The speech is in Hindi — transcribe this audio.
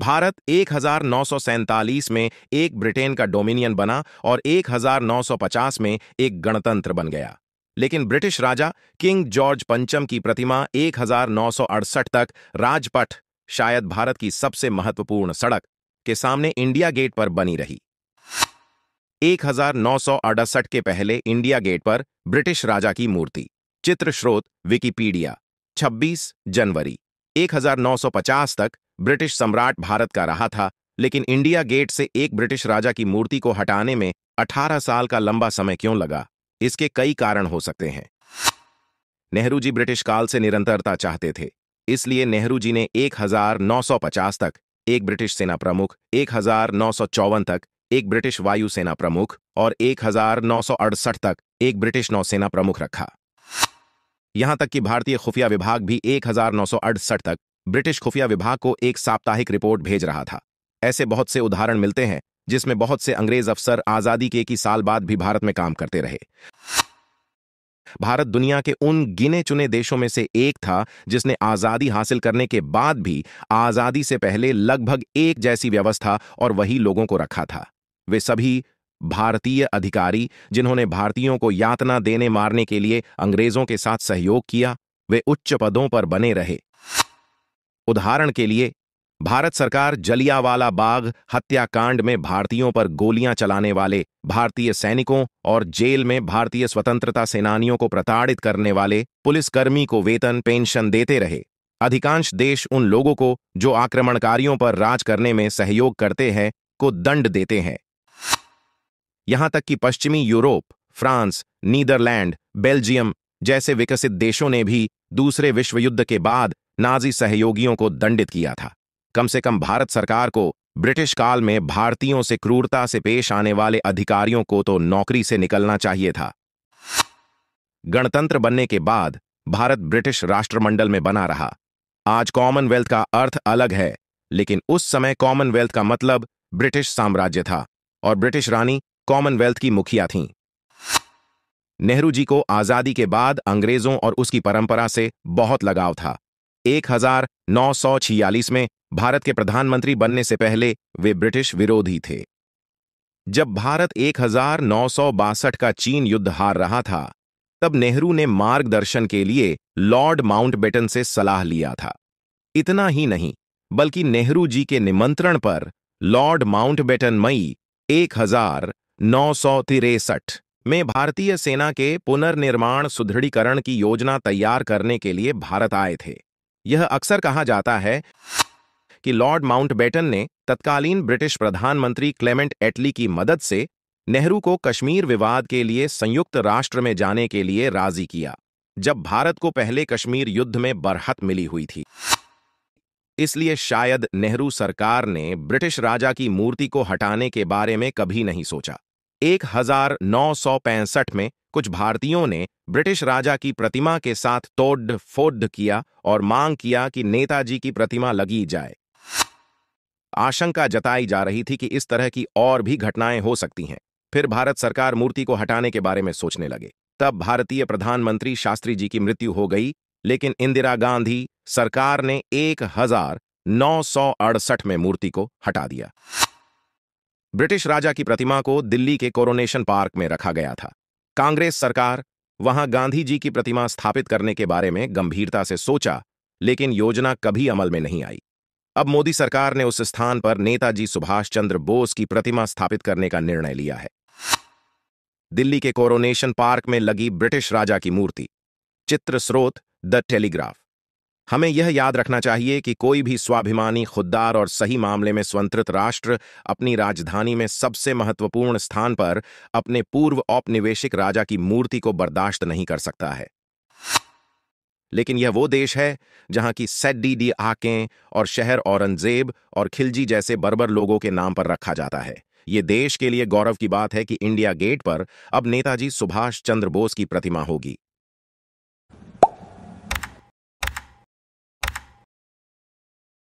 भारत एक में एक ब्रिटेन का डोमिनियन बना और 1950 में एक गणतंत्र बन गया लेकिन ब्रिटिश राजा किंग जॉर्ज पंचम की प्रतिमा 1968 तक राजपथ शायद भारत की सबसे महत्वपूर्ण सड़क के सामने इंडिया गेट पर बनी रही 1968 के पहले इंडिया गेट पर ब्रिटिश राजा की मूर्ति चित्र स्रोत विकिपीडिया 26 जनवरी 1950 तक ब्रिटिश सम्राट भारत का रहा था लेकिन इंडिया गेट से एक ब्रिटिश राजा की मूर्ति को हटाने में 18 साल का लंबा समय क्यों लगा इसके कई कारण हो सकते हैं नेहरू जी ब्रिटिश काल से निरंतरता चाहते थे इसलिए नेहरू जी ने 1950 तक एक ब्रिटिश सेना प्रमुख एक तक एक ब्रिटिश वायुसेना प्रमुख और एक तक एक ब्रिटिश नौसेना प्रमुख रखा यहां तक कि भारतीय खुफिया विभाग भी एक तक ब्रिटिश खुफिया विभाग को एक साप्ताहिक रिपोर्ट भेज रहा था ऐसे बहुत से उदाहरण मिलते हैं जिसमें बहुत से अंग्रेज अफसर आजादी के एक ही साल बाद भी भारत में काम करते रहे भारत दुनिया के उन गिने चुने देशों में से एक था जिसने आजादी हासिल करने के बाद भी आजादी से पहले लगभग एक जैसी व्यवस्था और वही लोगों को रखा था वे सभी भारतीय अधिकारी जिन्होंने भारतीयों को यातना देने मारने के लिए अंग्रेजों के साथ सहयोग किया वे उच्च पदों पर बने रहे उदाहरण के लिए भारत सरकार जलियावाला बाग हत्याकांड में भारतीयों पर गोलियां चलाने वाले भारतीय सैनिकों और जेल में भारतीय स्वतंत्रता सेनानियों को प्रताड़ित करने वाले पुलिसकर्मी को वेतन पेंशन देते रहे अधिकांश देश उन लोगों को जो आक्रमणकारियों पर राज करने में सहयोग करते हैं को दंड देते हैं यहां तक कि पश्चिमी यूरोप फ्रांस नीदरलैंड बेल्जियम जैसे विकसित देशों ने भी दूसरे विश्व युद्ध के बाद नाजी सहयोगियों को दंडित किया था कम से कम भारत सरकार को ब्रिटिश काल में भारतीयों से क्रूरता से पेश आने वाले अधिकारियों को तो नौकरी से निकलना चाहिए था गणतंत्र बनने के बाद भारत ब्रिटिश राष्ट्रमंडल में बना रहा आज कॉमनवेल्थ का अर्थ अलग है लेकिन उस समय कॉमनवेल्थ का मतलब ब्रिटिश साम्राज्य था और ब्रिटिश रानी कॉमनवेल्थ की मुखिया थीं नेहरू जी को आज़ादी के बाद अंग्रेजों और उसकी परंपरा से बहुत लगाव था छियालीस में भारत के प्रधानमंत्री बनने से पहले वे ब्रिटिश विरोधी थे जब भारत एक का चीन युद्ध हार रहा था तब नेहरू ने मार्गदर्शन के लिए लॉर्ड माउंटबेटन से सलाह लिया था इतना ही नहीं बल्कि नेहरू जी के निमंत्रण पर लॉर्ड माउंटबेटन मई एक में भारतीय सेना के पुनर्निर्माण सुदृढ़ीकरण की योजना तैयार करने के लिए भारत आए थे यह अक्सर कहा जाता है कि लॉर्ड माउंटबेटन ने तत्कालीन ब्रिटिश प्रधानमंत्री क्लेमेंट एटली की मदद से नेहरू को कश्मीर विवाद के लिए संयुक्त राष्ट्र में जाने के लिए राजी किया जब भारत को पहले कश्मीर युद्ध में बरहत मिली हुई थी इसलिए शायद नेहरू सरकार ने ब्रिटिश राजा की मूर्ति को हटाने के बारे में कभी नहीं सोचा पैंसठ में कुछ भारतीयों ने ब्रिटिश राजा की प्रतिमा के साथ तोड़ फोड़ किया और मांग किया कि नेताजी की प्रतिमा लगी जाए आशंका जताई जा रही थी कि इस तरह की और भी घटनाएं हो सकती हैं फिर भारत सरकार मूर्ति को हटाने के बारे में सोचने लगे तब भारतीय प्रधानमंत्री शास्त्री जी की मृत्यु हो गई लेकिन इंदिरा गांधी सरकार ने एक में मूर्ति को हटा दिया ब्रिटिश राजा की प्रतिमा को दिल्ली के कोरोनेशन पार्क में रखा गया था कांग्रेस सरकार वहां गांधी जी की प्रतिमा स्थापित करने के बारे में गंभीरता से सोचा लेकिन योजना कभी अमल में नहीं आई अब मोदी सरकार ने उस स्थान पर नेताजी सुभाष चंद्र बोस की प्रतिमा स्थापित करने का निर्णय लिया है दिल्ली के कोरोनेशन पार्क में लगी ब्रिटिश राजा की मूर्ति चित्र स्रोत द टेलीग्राफ हमें यह याद रखना चाहिए कि कोई भी स्वाभिमानी खुददार और सही मामले में स्वतंत्र राष्ट्र अपनी राजधानी में सबसे महत्वपूर्ण स्थान पर अपने पूर्व औपनिवेशिक राजा की मूर्ति को बर्दाश्त नहीं कर सकता है लेकिन यह वो देश है जहां की सेडी डी आकें और शहर औरंगजेब और खिलजी जैसे बर्बर लोगों के नाम पर रखा जाता है ये देश के लिए गौरव की बात है कि इंडिया गेट पर अब नेताजी सुभाष चंद्र बोस की प्रतिमा होगी